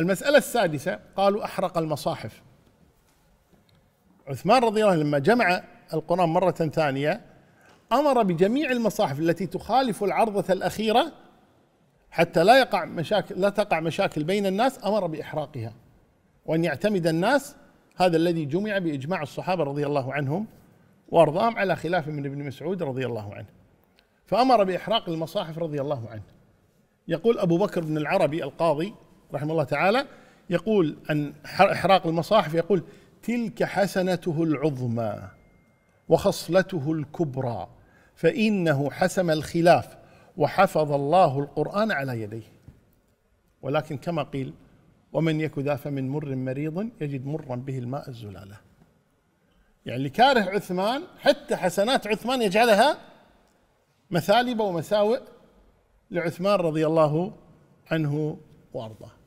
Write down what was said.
المسألة السادسة قالوا أحرق المصاحف عثمان رضي الله عنه لما جمع القرآن مرة ثانية أمر بجميع المصاحف التي تخالف العرضة الأخيرة حتى لا يقع مشاكل لا تقع مشاكل بين الناس أمر بإحراقها وأن يعتمد الناس هذا الذي جمع بإجماع الصحابة رضي الله عنهم وأرضاهم على خلاف من ابن مسعود رضي الله عنه فأمر بإحراق المصاحف رضي الله عنه يقول أبو بكر بن العربي القاضي رحمه الله تعالى يقول عن إحراق المصاحف يقول تلك حسنته العظمى وخصلته الكبرى فإنه حسم الخلاف وحفظ الله القرآن على يديه ولكن كما قيل ومن يك ذا فمن مر مريض يجد مرا به الماء الزلالة يعني اللي كاره عثمان حتى حسنات عثمان يجعلها مثالب ومساوئ لعثمان رضي الله عنه وارضاه